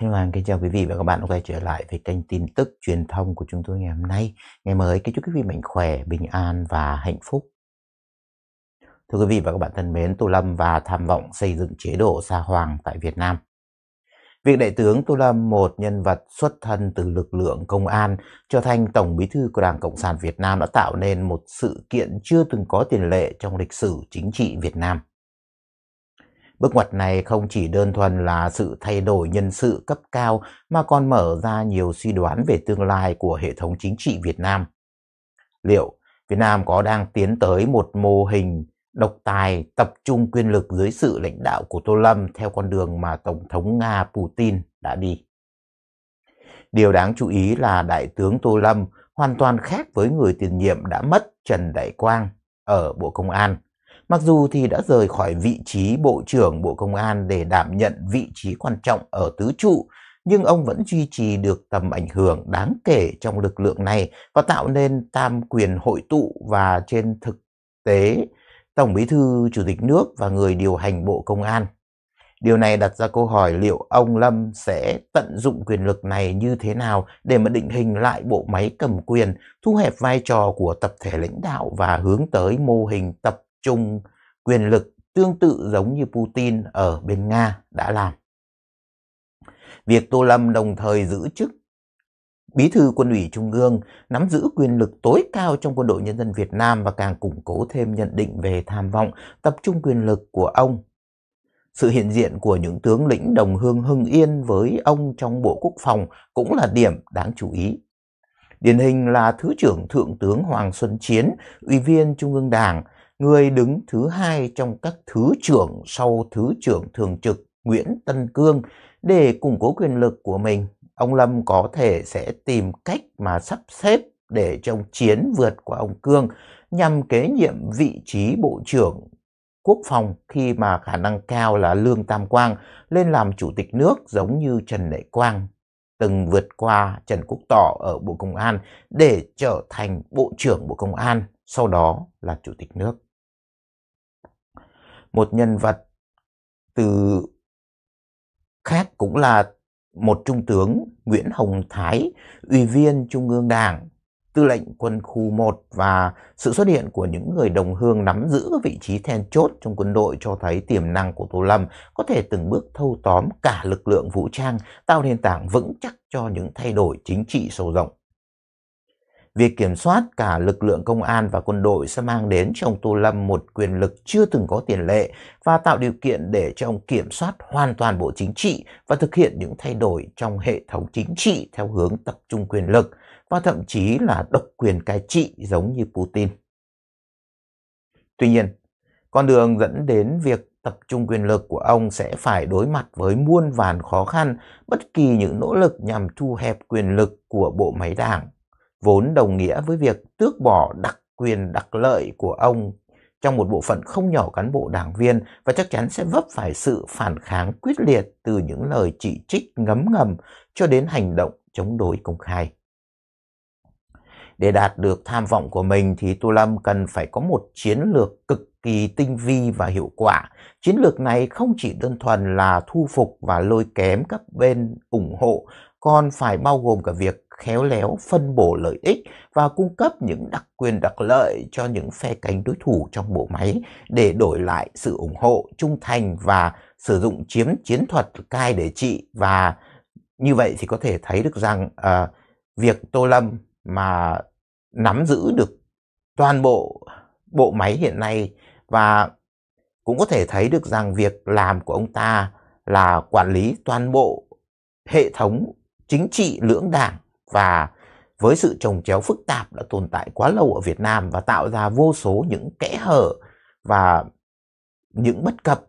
thế Hoàng vâng, kính chào quý vị và các bạn quay trở lại với kênh tin tức truyền thông của chúng tôi ngày hôm nay. Ngày mới kính chúc quý vị mạnh khỏe, bình an và hạnh phúc. Thưa quý vị và các bạn thân mến, Tô Lâm và tham vọng xây dựng chế độ sa hoàng tại Việt Nam. Việc đại tướng Tô Lâm, một nhân vật xuất thân từ lực lượng công an, trở thành Tổng bí thư của Đảng Cộng sản Việt Nam đã tạo nên một sự kiện chưa từng có tiền lệ trong lịch sử chính trị Việt Nam – Bước ngoặt này không chỉ đơn thuần là sự thay đổi nhân sự cấp cao mà còn mở ra nhiều suy đoán về tương lai của hệ thống chính trị Việt Nam. Liệu Việt Nam có đang tiến tới một mô hình độc tài tập trung quyền lực dưới sự lãnh đạo của Tô Lâm theo con đường mà Tổng thống Nga Putin đã đi? Điều đáng chú ý là Đại tướng Tô Lâm hoàn toàn khác với người tiền nhiệm đã mất Trần Đại Quang ở Bộ Công an Mặc dù thì đã rời khỏi vị trí Bộ trưởng Bộ Công an để đảm nhận vị trí quan trọng ở tứ trụ, nhưng ông vẫn duy trì được tầm ảnh hưởng đáng kể trong lực lượng này và tạo nên tam quyền hội tụ và trên thực tế Tổng Bí thư Chủ tịch nước và người điều hành Bộ Công an. Điều này đặt ra câu hỏi liệu ông Lâm sẽ tận dụng quyền lực này như thế nào để mà định hình lại bộ máy cầm quyền, thu hẹp vai trò của tập thể lãnh đạo và hướng tới mô hình tập chung quyền lực tương tự giống như Putin ở bên Nga đã làm. Việc Tô Lâm đồng thời giữ chức Bí thư quân ủy Trung ương nắm giữ quyền lực tối cao trong quân đội nhân dân Việt Nam và càng củng cố thêm nhận định về tham vọng tập trung quyền lực của ông. Sự hiện diện của những tướng lĩnh đồng hương Hưng Yên với ông trong Bộ Quốc phòng cũng là điểm đáng chú ý. Điển hình là Thứ trưởng Thượng tướng Hoàng Xuân Chiến, Ủy viên Trung ương Đảng, Người đứng thứ hai trong các thứ trưởng sau thứ trưởng thường trực Nguyễn Tân Cương để củng cố quyền lực của mình. Ông Lâm có thể sẽ tìm cách mà sắp xếp để trong Chiến vượt qua ông Cương nhằm kế nhiệm vị trí Bộ trưởng Quốc phòng khi mà khả năng cao là Lương Tam Quang lên làm Chủ tịch nước giống như Trần Đại Quang từng vượt qua Trần Quốc Tỏ ở Bộ Công an để trở thành Bộ trưởng Bộ Công an, sau đó là Chủ tịch nước một nhân vật từ khác cũng là một trung tướng Nguyễn Hồng Thái, ủy viên Trung ương Đảng, tư lệnh quân khu 1 và sự xuất hiện của những người đồng hương nắm giữ vị trí then chốt trong quân đội cho thấy tiềm năng của Tô Lâm có thể từng bước thâu tóm cả lực lượng vũ trang, tạo nền tảng vững chắc cho những thay đổi chính trị sâu rộng. Việc kiểm soát cả lực lượng công an và quân đội sẽ mang đến cho ông Tô Lâm một quyền lực chưa từng có tiền lệ và tạo điều kiện để cho ông kiểm soát hoàn toàn Bộ Chính trị và thực hiện những thay đổi trong hệ thống chính trị theo hướng tập trung quyền lực và thậm chí là độc quyền cai trị giống như Putin. Tuy nhiên, con đường dẫn đến việc tập trung quyền lực của ông sẽ phải đối mặt với muôn vàn khó khăn bất kỳ những nỗ lực nhằm thu hẹp quyền lực của bộ máy đảng vốn đồng nghĩa với việc tước bỏ đặc quyền đặc lợi của ông trong một bộ phận không nhỏ cán bộ đảng viên và chắc chắn sẽ vấp phải sự phản kháng quyết liệt từ những lời chỉ trích ngấm ngầm cho đến hành động chống đối công khai. Để đạt được tham vọng của mình thì Tô Lâm cần phải có một chiến lược cực kỳ tinh vi và hiệu quả. Chiến lược này không chỉ đơn thuần là thu phục và lôi kém các bên ủng hộ, còn phải bao gồm cả việc khéo léo phân bổ lợi ích và cung cấp những đặc quyền đặc lợi cho những phe cánh đối thủ trong bộ máy để đổi lại sự ủng hộ, trung thành và sử dụng chiếm chiến thuật cai để trị và như vậy thì có thể thấy được rằng uh, việc Tô Lâm mà nắm giữ được toàn bộ bộ máy hiện nay và cũng có thể thấy được rằng việc làm của ông ta là quản lý toàn bộ hệ thống chính trị lưỡng đảng và với sự trồng chéo phức tạp đã tồn tại quá lâu ở Việt Nam và tạo ra vô số những kẽ hở và những bất cập.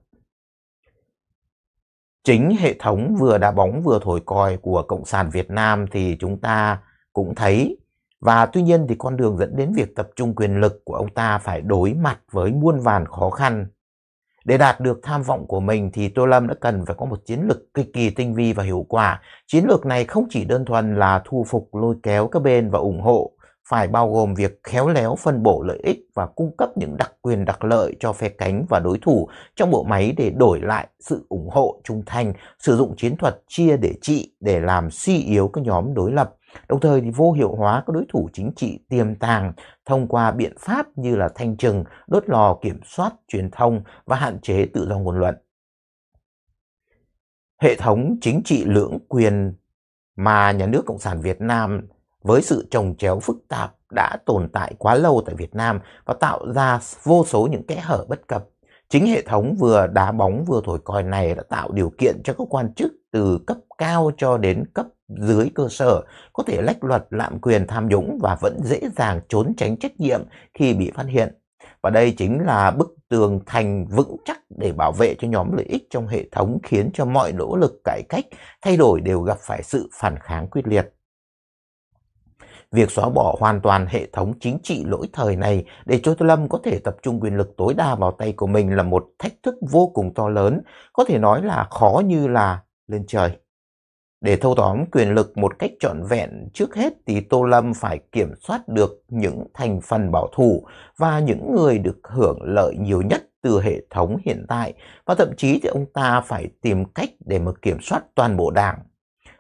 Chính hệ thống vừa đá bóng vừa thổi còi của Cộng sản Việt Nam thì chúng ta cũng thấy và tuy nhiên thì con đường dẫn đến việc tập trung quyền lực của ông ta phải đối mặt với muôn vàn khó khăn để đạt được tham vọng của mình thì Tô Lâm đã cần phải có một chiến lược cực kỳ tinh vi và hiệu quả. Chiến lược này không chỉ đơn thuần là thu phục lôi kéo các bên và ủng hộ, phải bao gồm việc khéo léo phân bổ lợi ích và cung cấp những đặc quyền đặc lợi cho phe cánh và đối thủ trong bộ máy để đổi lại sự ủng hộ trung thành, sử dụng chiến thuật chia để trị để làm suy yếu các nhóm đối lập. Đồng thời thì vô hiệu hóa các đối thủ chính trị tiềm tàng thông qua biện pháp như là thanh trừng, đốt lò kiểm soát truyền thông và hạn chế tự do ngôn luận. Hệ thống chính trị lưỡng quyền mà nhà nước Cộng sản Việt Nam với sự trồng chéo phức tạp đã tồn tại quá lâu tại Việt Nam và tạo ra vô số những kẽ hở bất cập Chính hệ thống vừa đá bóng vừa thổi còi này đã tạo điều kiện cho các quan chức từ cấp cao cho đến cấp dưới cơ sở có thể lách luật lạm quyền tham nhũng và vẫn dễ dàng trốn tránh trách nhiệm khi bị phát hiện. Và đây chính là bức tường thành vững chắc để bảo vệ cho nhóm lợi ích trong hệ thống khiến cho mọi nỗ lực cải cách, thay đổi đều gặp phải sự phản kháng quyết liệt. Việc xóa bỏ hoàn toàn hệ thống chính trị lỗi thời này để cho Tô Lâm có thể tập trung quyền lực tối đa vào tay của mình là một thách thức vô cùng to lớn, có thể nói là khó như là lên trời. Để thâu tóm quyền lực một cách trọn vẹn, trước hết thì Tô Lâm phải kiểm soát được những thành phần bảo thủ và những người được hưởng lợi nhiều nhất từ hệ thống hiện tại và thậm chí thì ông ta phải tìm cách để mà kiểm soát toàn bộ đảng.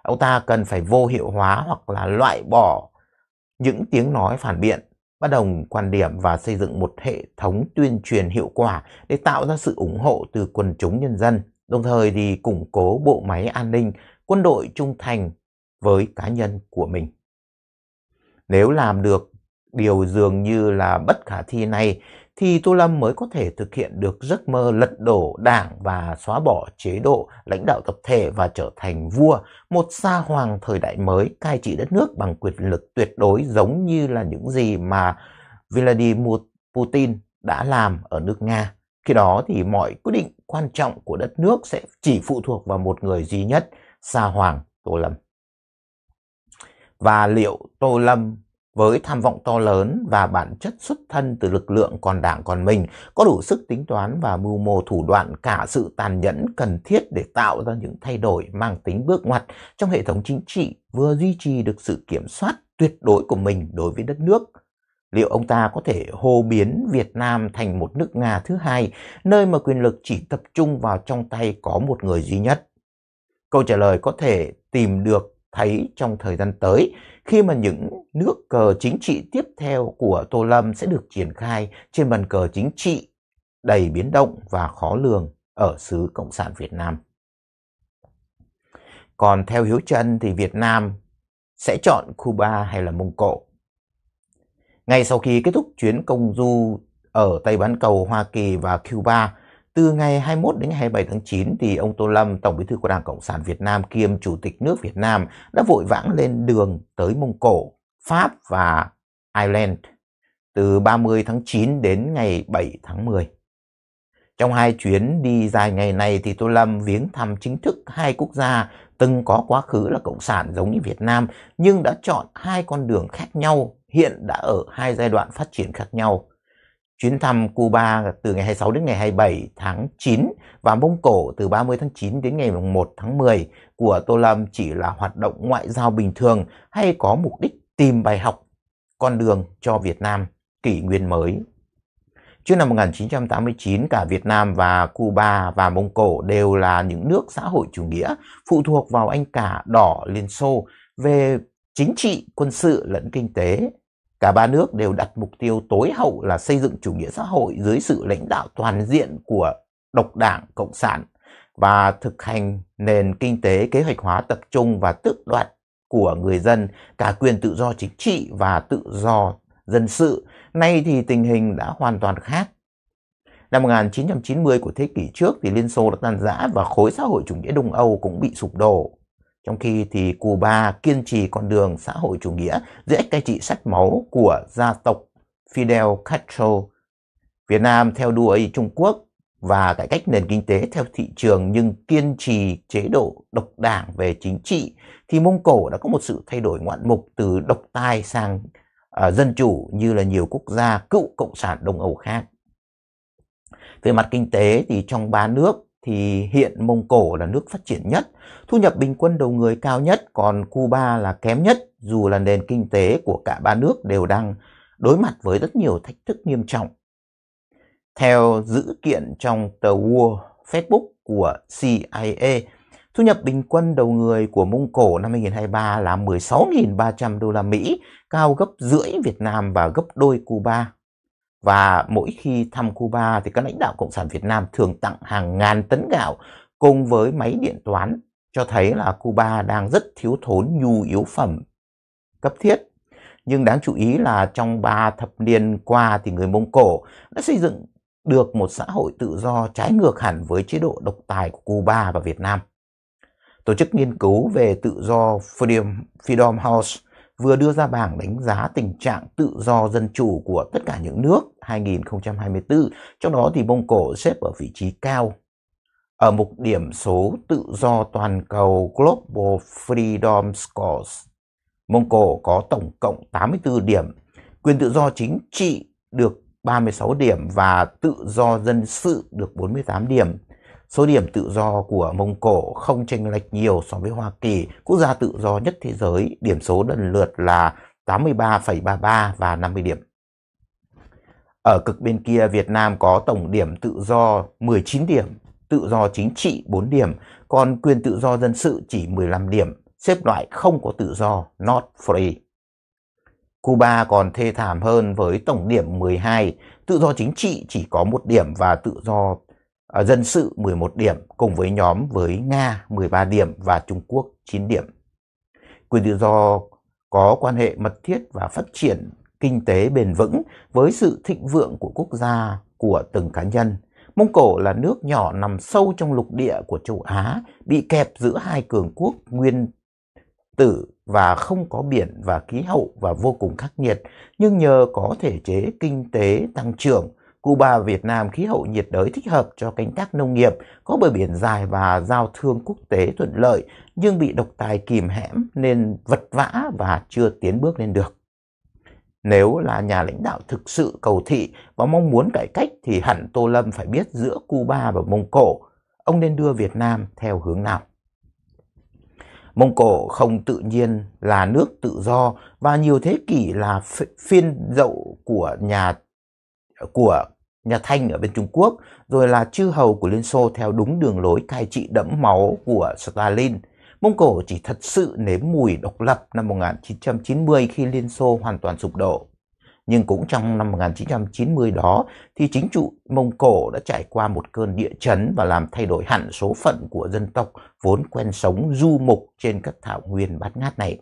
Ông ta cần phải vô hiệu hóa hoặc là loại bỏ những tiếng nói phản biện, bắt đồng quan điểm và xây dựng một hệ thống tuyên truyền hiệu quả để tạo ra sự ủng hộ từ quần chúng nhân dân, đồng thời thì củng cố bộ máy an ninh, quân đội trung thành với cá nhân của mình. Nếu làm được điều dường như là bất khả thi này thì Tô Lâm mới có thể thực hiện được giấc mơ lật đổ đảng và xóa bỏ chế độ lãnh đạo tập thể và trở thành vua, một sa hoàng thời đại mới cai trị đất nước bằng quyền lực tuyệt đối giống như là những gì mà Vladimir Putin đã làm ở nước Nga. Khi đó thì mọi quyết định quan trọng của đất nước sẽ chỉ phụ thuộc vào một người duy nhất, sa hoàng Tô Lâm. Và liệu Tô Lâm với tham vọng to lớn và bản chất xuất thân từ lực lượng còn đảng còn mình, có đủ sức tính toán và mưu mô thủ đoạn cả sự tàn nhẫn cần thiết để tạo ra những thay đổi mang tính bước ngoặt trong hệ thống chính trị vừa duy trì được sự kiểm soát tuyệt đối của mình đối với đất nước. Liệu ông ta có thể hô biến Việt Nam thành một nước Nga thứ hai, nơi mà quyền lực chỉ tập trung vào trong tay có một người duy nhất? Câu trả lời có thể tìm được thấy trong thời gian tới khi mà những nước cờ chính trị tiếp theo của Tô Lâm sẽ được triển khai trên bàn cờ chính trị đầy biến động và khó lường ở xứ Cộng sản Việt Nam. Còn theo Hiếu Trân thì Việt Nam sẽ chọn Cuba hay là Mông Cổ. Ngay sau khi kết thúc chuyến công du ở Tây Bán Cầu Hoa Kỳ và Cuba từ ngày 21 đến ngày 27 tháng 9 thì ông Tô Lâm, Tổng Bí thư của Đảng Cộng sản Việt Nam kiêm Chủ tịch nước Việt Nam đã vội vãng lên đường tới Mông Cổ, Pháp và Ireland từ 30 tháng 9 đến ngày 7 tháng 10. Trong hai chuyến đi dài ngày này thì Tô Lâm viếng thăm chính thức hai quốc gia từng có quá khứ là cộng sản giống như Việt Nam nhưng đã chọn hai con đường khác nhau, hiện đã ở hai giai đoạn phát triển khác nhau chuyến thăm Cuba từ ngày 26 đến ngày 27 tháng 9 và Mông Cổ từ 30 tháng 9 đến ngày 1 tháng 10 của Tô Lâm chỉ là hoạt động ngoại giao bình thường hay có mục đích tìm bài học con đường cho Việt Nam kỷ nguyên mới. Trước năm 1989, cả Việt Nam và Cuba và Mông Cổ đều là những nước xã hội chủ nghĩa phụ thuộc vào anh cả đỏ Liên Xô về chính trị, quân sự lẫn kinh tế Cả ba nước đều đặt mục tiêu tối hậu là xây dựng chủ nghĩa xã hội dưới sự lãnh đạo toàn diện của độc đảng Cộng sản và thực hành nền kinh tế kế hoạch hóa tập trung và tước đoạt của người dân cả quyền tự do chính trị và tự do dân sự. Nay thì tình hình đã hoàn toàn khác. Năm 1990 của thế kỷ trước thì Liên Xô đã tan rã và khối xã hội chủ nghĩa Đông Âu cũng bị sụp đổ. Trong khi thì Cuba kiên trì con đường xã hội chủ nghĩa dưới cai trị sắt máu của gia tộc Fidel Castro. Việt Nam theo đuổi Trung Quốc và cải cách nền kinh tế theo thị trường nhưng kiên trì chế độ độc đảng về chính trị thì Mông Cổ đã có một sự thay đổi ngoạn mục từ độc tài sang uh, dân chủ như là nhiều quốc gia cựu cộng sản Đông Âu khác. Về mặt kinh tế thì trong ba nước thì hiện Mông Cổ là nước phát triển nhất, thu nhập bình quân đầu người cao nhất, còn Cuba là kém nhất, dù là nền kinh tế của cả ba nước đều đang đối mặt với rất nhiều thách thức nghiêm trọng. Theo dữ kiện trong tờ War Facebook của CIA, thu nhập bình quân đầu người của Mông Cổ năm 2023 là 16.300 đô la Mỹ, cao gấp rưỡi Việt Nam và gấp đôi Cuba. Và mỗi khi thăm Cuba thì các lãnh đạo Cộng sản Việt Nam thường tặng hàng ngàn tấn gạo cùng với máy điện toán cho thấy là Cuba đang rất thiếu thốn nhu yếu phẩm cấp thiết. Nhưng đáng chú ý là trong 3 thập niên qua thì người Mông Cổ đã xây dựng được một xã hội tự do trái ngược hẳn với chế độ độc tài của Cuba và Việt Nam. Tổ chức nghiên cứu về tự do Freedom, Freedom House vừa đưa ra bảng đánh giá tình trạng tự do dân chủ của tất cả những nước 2024, trong đó thì Mông Cổ xếp ở vị trí cao. Ở mục điểm số tự do toàn cầu Global Freedom Scores, Mông Cổ có tổng cộng 84 điểm, quyền tự do chính trị được 36 điểm và tự do dân sự được 48 điểm. Số điểm tự do của Mông Cổ không chênh lệch nhiều so với Hoa Kỳ, quốc gia tự do nhất thế giới, điểm số lần lượt là 83,33 và 50 điểm. Ở cực bên kia, Việt Nam có tổng điểm tự do 19 điểm, tự do chính trị 4 điểm, còn quyền tự do dân sự chỉ 15 điểm, xếp loại không có tự do, not free. Cuba còn thê thảm hơn với tổng điểm 12, tự do chính trị chỉ có 1 điểm và tự do Ờ, dân sự 11 điểm cùng với nhóm với Nga 13 điểm và Trung Quốc 9 điểm. Quyền tự do có quan hệ mật thiết và phát triển kinh tế bền vững với sự thịnh vượng của quốc gia của từng cá nhân. Mông Cổ là nước nhỏ nằm sâu trong lục địa của châu Á, bị kẹp giữa hai cường quốc nguyên tử và không có biển và khí hậu và vô cùng khắc nghiệt, nhưng nhờ có thể chế kinh tế tăng trưởng, Cuba Việt Nam khí hậu nhiệt đới thích hợp cho canh tác nông nghiệp, có bờ biển dài và giao thương quốc tế thuận lợi, nhưng bị độc tài kìm hãm nên vật vã và chưa tiến bước lên được. Nếu là nhà lãnh đạo thực sự cầu thị và mong muốn cải cách thì hẳn Tô Lâm phải biết giữa Cuba và Mông Cổ, ông nên đưa Việt Nam theo hướng nào. Mông Cổ không tự nhiên là nước tự do và nhiều thế kỷ là phiên dậu của nhà của nhà Thanh ở bên Trung Quốc, rồi là chư hầu của Liên Xô theo đúng đường lối cai trị đẫm máu của Stalin. Mông Cổ chỉ thật sự nếm mùi độc lập năm 1990 khi Liên Xô hoàn toàn sụp đổ. Nhưng cũng trong năm 1990 đó thì chính trụ Mông Cổ đã trải qua một cơn địa chấn và làm thay đổi hẳn số phận của dân tộc vốn quen sống du mục trên các thảo nguyên bát ngát này.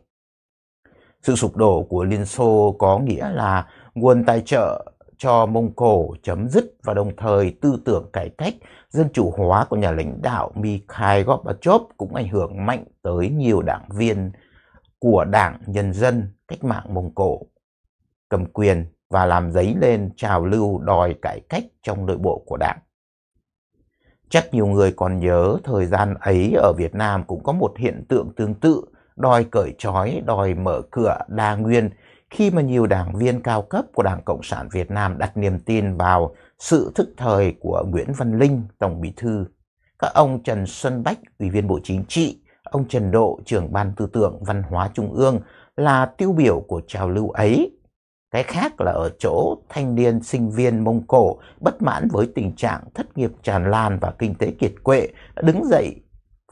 Sự sụp đổ của Liên Xô có nghĩa là nguồn tài trợ cho Mông Cổ chấm dứt và đồng thời tư tưởng cải cách dân chủ hóa của nhà lãnh đạo Mikhail Gorbachev cũng ảnh hưởng mạnh tới nhiều đảng viên của Đảng Nhân dân Cách mạng Mông Cổ cầm quyền và làm dấy lên trào lưu đòi cải cách trong nội bộ của Đảng. Chắc nhiều người còn nhớ thời gian ấy ở Việt Nam cũng có một hiện tượng tương tự, đòi cởi trói, đòi mở cửa đa nguyên khi mà nhiều đảng viên cao cấp của Đảng Cộng sản Việt Nam đặt niềm tin vào sự thức thời của Nguyễn Văn Linh, Tổng Bí Thư, các ông Trần Xuân Bách, Ủy viên Bộ Chính trị, ông Trần Độ, trưởng Ban Tư tưởng Văn hóa Trung ương là tiêu biểu của trào lưu ấy. Cái khác là ở chỗ thanh niên sinh viên Mông Cổ bất mãn với tình trạng thất nghiệp tràn lan và kinh tế kiệt quệ đã đứng dậy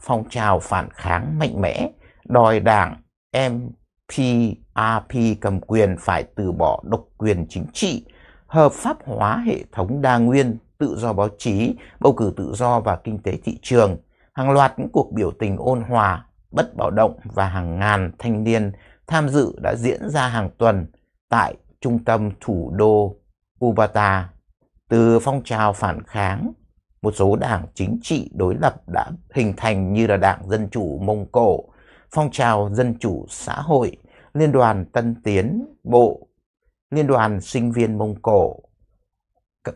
phong trào phản kháng mạnh mẽ, đòi đảng em PRP cầm quyền phải từ bỏ độc quyền chính trị, hợp pháp hóa hệ thống đa nguyên, tự do báo chí, bầu cử tự do và kinh tế thị trường, hàng loạt những cuộc biểu tình ôn hòa, bất bạo động và hàng ngàn thanh niên tham dự đã diễn ra hàng tuần tại trung tâm thủ đô Ubata. Từ phong trào phản kháng, một số đảng chính trị đối lập đã hình thành như là Đảng Dân Chủ Mông Cổ, phong trào dân chủ xã hội, liên đoàn tân tiến bộ, liên đoàn sinh viên Mông Cổ.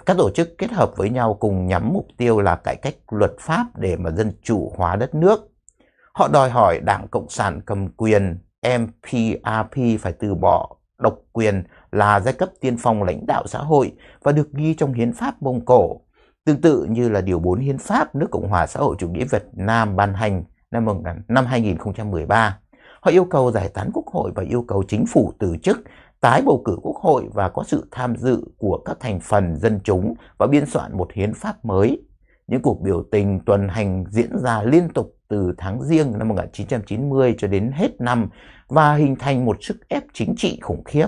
Các tổ chức kết hợp với nhau cùng nhắm mục tiêu là cải cách luật pháp để mà dân chủ hóa đất nước. Họ đòi hỏi Đảng Cộng sản cầm quyền MPRP phải từ bỏ độc quyền là giai cấp tiên phong lãnh đạo xã hội và được ghi trong hiến pháp Mông Cổ, tương tự như là điều 4 hiến pháp nước Cộng hòa xã hội chủ nghĩa Việt Nam ban hành năm, năm 2013. Họ yêu cầu giải tán quốc hội và yêu cầu chính phủ từ chức, tái bầu cử quốc hội và có sự tham dự của các thành phần dân chúng và biên soạn một hiến pháp mới. Những cuộc biểu tình tuần hành diễn ra liên tục từ tháng riêng năm 1990 cho đến hết năm và hình thành một sức ép chính trị khủng khiếp.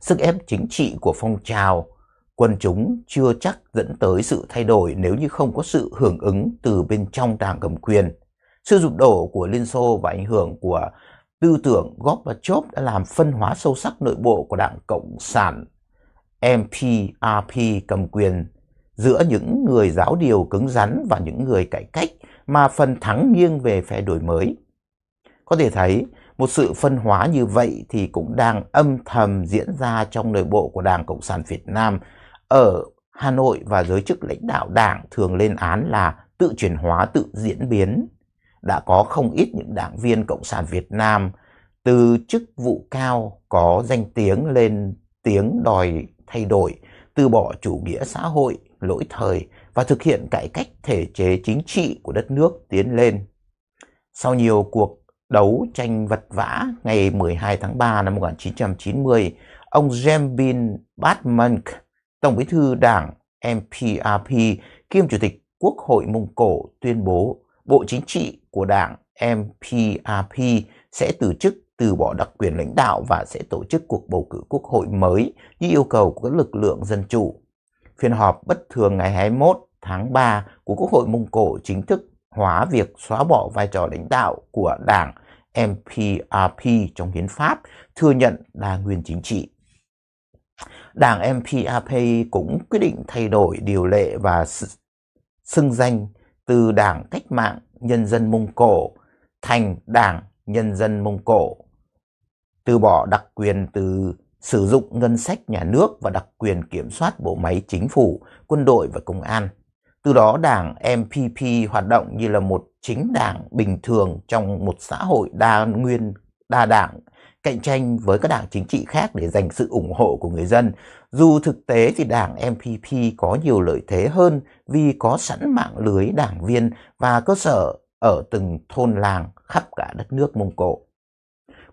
Sức ép chính trị của phong trào quân chúng chưa chắc dẫn tới sự thay đổi nếu như không có sự hưởng ứng từ bên trong đảng cầm quyền. Sự sụp đổ của Liên Xô và ảnh hưởng của tư tưởng góp và chốt đã làm phân hóa sâu sắc nội bộ của đảng Cộng sản MPRP cầm quyền giữa những người giáo điều cứng rắn và những người cải cách mà phần thắng nghiêng về phe đổi mới. Có thể thấy, một sự phân hóa như vậy thì cũng đang âm thầm diễn ra trong nội bộ của Đảng Cộng sản Việt Nam ở Hà Nội và giới chức lãnh đạo đảng thường lên án là tự chuyển hóa, tự diễn biến. Đã có không ít những đảng viên Cộng sản Việt Nam từ chức vụ cao có danh tiếng lên tiếng đòi thay đổi, từ bỏ chủ nghĩa xã hội, lỗi thời và thực hiện cải cách thể chế chính trị của đất nước tiến lên. Sau nhiều cuộc đấu tranh vật vã ngày 12 tháng 3 năm 1990, ông James Bin Batmank Tổng bí thư đảng MPRP kiêm Chủ tịch Quốc hội Mông Cổ tuyên bố Bộ Chính trị của đảng MPRP sẽ từ chức từ bỏ đặc quyền lãnh đạo và sẽ tổ chức cuộc bầu cử quốc hội mới như yêu cầu của các lực lượng dân chủ. Phiên họp bất thường ngày 21 tháng 3 của Quốc hội Mông Cổ chính thức hóa việc xóa bỏ vai trò lãnh đạo của đảng MPRP trong hiến pháp, thừa nhận đa nguyên chính trị. Đảng MPAP cũng quyết định thay đổi điều lệ và xưng danh từ Đảng Cách mạng Nhân dân Mông Cổ thành Đảng Nhân dân Mông Cổ, từ bỏ đặc quyền từ sử dụng ngân sách nhà nước và đặc quyền kiểm soát bộ máy chính phủ, quân đội và công an. Từ đó đảng MPP hoạt động như là một chính đảng bình thường trong một xã hội đa nguyên, đa đảng, cạnh tranh với các đảng chính trị khác để giành sự ủng hộ của người dân. Dù thực tế thì đảng MPP có nhiều lợi thế hơn vì có sẵn mạng lưới đảng viên và cơ sở ở từng thôn làng khắp cả đất nước Mông Cổ.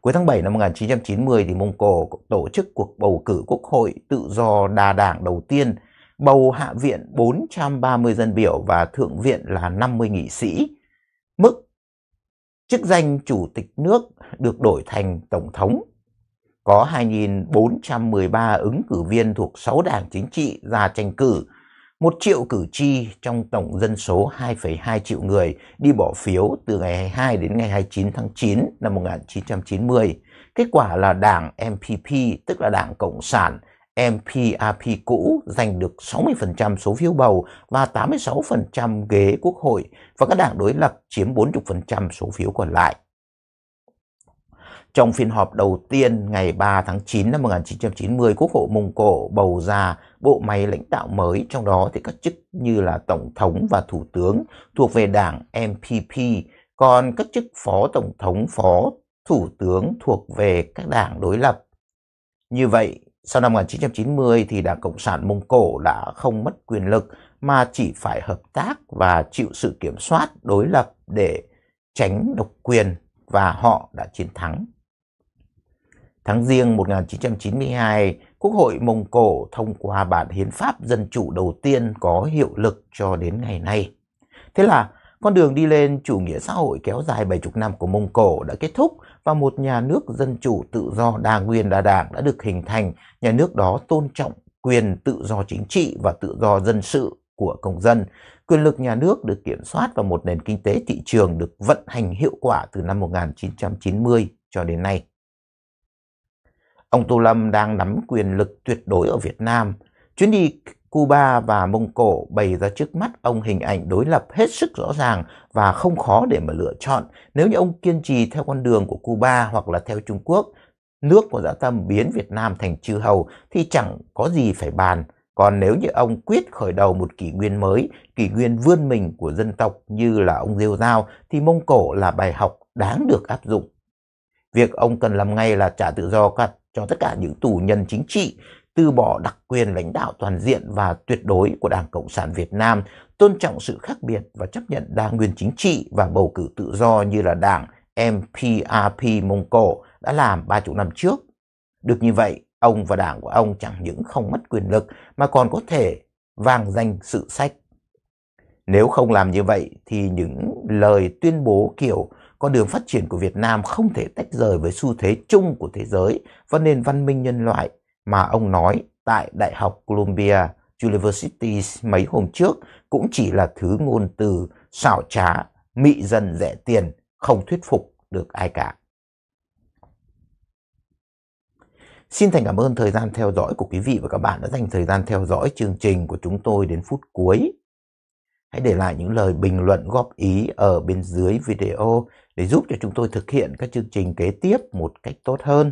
Cuối tháng 7 năm 1990 thì Mông Cổ tổ chức cuộc bầu cử quốc hội tự do đa đảng đầu tiên, bầu hạ viện 430 dân biểu và thượng viện là 50 nghị sĩ. Mức chức danh chủ tịch nước được đổi thành tổng thống. Có 2.413 ứng cử viên thuộc 6 đảng chính trị ra tranh cử, 1 triệu cử tri trong tổng dân số 2,2 triệu người đi bỏ phiếu từ ngày 22 đến ngày 29 tháng 9 năm 1990. Kết quả là đảng MPP, tức là đảng Cộng sản, MPRP cũ giành được 60% số phiếu bầu và 86% ghế quốc hội và các đảng đối lập chiếm 40% số phiếu còn lại. Trong phiên họp đầu tiên ngày 3 tháng 9 năm 1990, Quốc hội Mông Cổ bầu ra bộ máy lãnh đạo mới, trong đó thì các chức như là Tổng thống và Thủ tướng thuộc về đảng MPP, còn các chức Phó Tổng thống, Phó Thủ tướng thuộc về các đảng đối lập. Như vậy, sau năm 1990 thì Đảng Cộng sản Mông Cổ đã không mất quyền lực mà chỉ phải hợp tác và chịu sự kiểm soát đối lập để tránh độc quyền và họ đã chiến thắng. Tháng riêng 1992, Quốc hội Mông Cổ thông qua bản hiến pháp dân chủ đầu tiên có hiệu lực cho đến ngày nay. Thế là con đường đi lên chủ nghĩa xã hội kéo dài 70 năm của Mông Cổ đã kết thúc và một nhà nước dân chủ tự do đa nguyên đa đảng đã được hình thành. Nhà nước đó tôn trọng quyền tự do chính trị và tự do dân sự của công dân. Quyền lực nhà nước được kiểm soát và một nền kinh tế thị trường được vận hành hiệu quả từ năm 1990 cho đến nay. Ông Tô Lâm đang nắm quyền lực tuyệt đối ở Việt Nam. Chuyến đi Cuba và Mông Cổ bày ra trước mắt ông hình ảnh đối lập hết sức rõ ràng và không khó để mà lựa chọn nếu như ông kiên trì theo con đường của Cuba hoặc là theo Trung Quốc. Nước của dã tâm biến Việt Nam thành chư hầu thì chẳng có gì phải bàn. Còn nếu như ông quyết khởi đầu một kỷ nguyên mới, kỷ nguyên vươn mình của dân tộc như là ông Diêu rao, thì Mông Cổ là bài học đáng được áp dụng. Việc ông cần làm ngay là trả tự do cho tất cả những tù nhân chính trị, từ bỏ đặc quyền lãnh đạo toàn diện và tuyệt đối của Đảng Cộng sản Việt Nam, tôn trọng sự khác biệt và chấp nhận đa nguyên chính trị và bầu cử tự do như là Đảng MPRP Mông Cổ đã làm ba chục năm trước. Được như vậy, ông và đảng của ông chẳng những không mất quyền lực mà còn có thể vang danh sự sách. Nếu không làm như vậy thì những lời tuyên bố kiểu con đường phát triển của Việt Nam không thể tách rời với xu thế chung của thế giới và nền văn minh nhân loại mà ông nói tại Đại học Columbia University mấy hôm trước cũng chỉ là thứ ngôn từ xảo trá, mị dân rẻ tiền, không thuyết phục được ai cả. Xin thành cảm ơn thời gian theo dõi của quý vị và các bạn đã dành thời gian theo dõi chương trình của chúng tôi đến phút cuối. Hãy để lại những lời bình luận góp ý ở bên dưới video để giúp cho chúng tôi thực hiện các chương trình kế tiếp một cách tốt hơn.